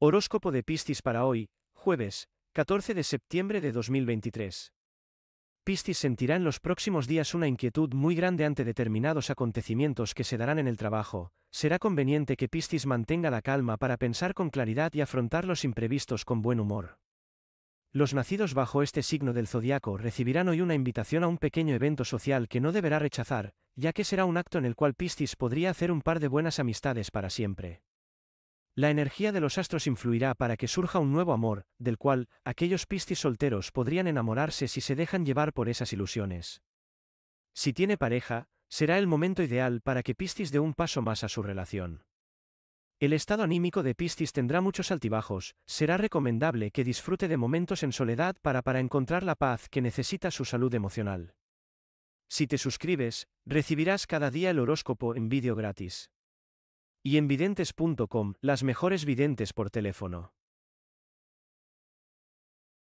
Horóscopo de Piscis para hoy, jueves, 14 de septiembre de 2023. Piscis sentirá en los próximos días una inquietud muy grande ante determinados acontecimientos que se darán en el trabajo. Será conveniente que Piscis mantenga la calma para pensar con claridad y afrontar los imprevistos con buen humor. Los nacidos bajo este signo del zodiaco recibirán hoy una invitación a un pequeño evento social que no deberá rechazar, ya que será un acto en el cual Piscis podría hacer un par de buenas amistades para siempre. La energía de los astros influirá para que surja un nuevo amor, del cual, aquellos piscis solteros podrían enamorarse si se dejan llevar por esas ilusiones. Si tiene pareja, será el momento ideal para que Piscis dé un paso más a su relación. El estado anímico de Piscis tendrá muchos altibajos, será recomendable que disfrute de momentos en soledad para para encontrar la paz que necesita su salud emocional. Si te suscribes, recibirás cada día el horóscopo en vídeo gratis. Y en videntes.com, las mejores videntes por teléfono.